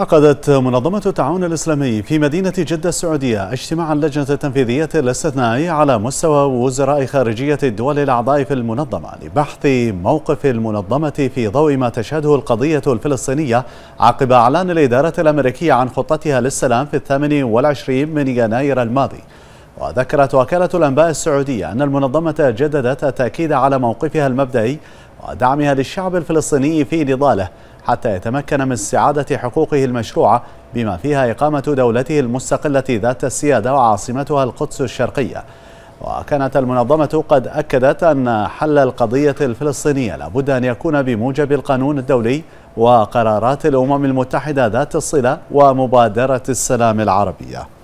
عقدت منظمة التعاون الإسلامي في مدينة جدة السعودية اجتماع اللجنة التنفيذية الاستثنائي على مستوى وزراء خارجية الدول الأعضاء في المنظمة لبحث موقف المنظمة في ضوء ما تشهده القضية الفلسطينية عقب إعلان الإدارة الأمريكية عن خطتها للسلام في الثامن والعشرين من يناير الماضي وذكرت وكالة الأنباء السعودية أن المنظمة جددت التأكيد على موقفها المبدئي ودعمها للشعب الفلسطيني في نضاله حتى يتمكن من استعادة حقوقه المشروعة بما فيها إقامة دولته المستقلة ذات السيادة وعاصمتها القدس الشرقية وكانت المنظمة قد أكدت أن حل القضية الفلسطينية لابد أن يكون بموجب القانون الدولي وقرارات الأمم المتحدة ذات الصلة ومبادرة السلام العربية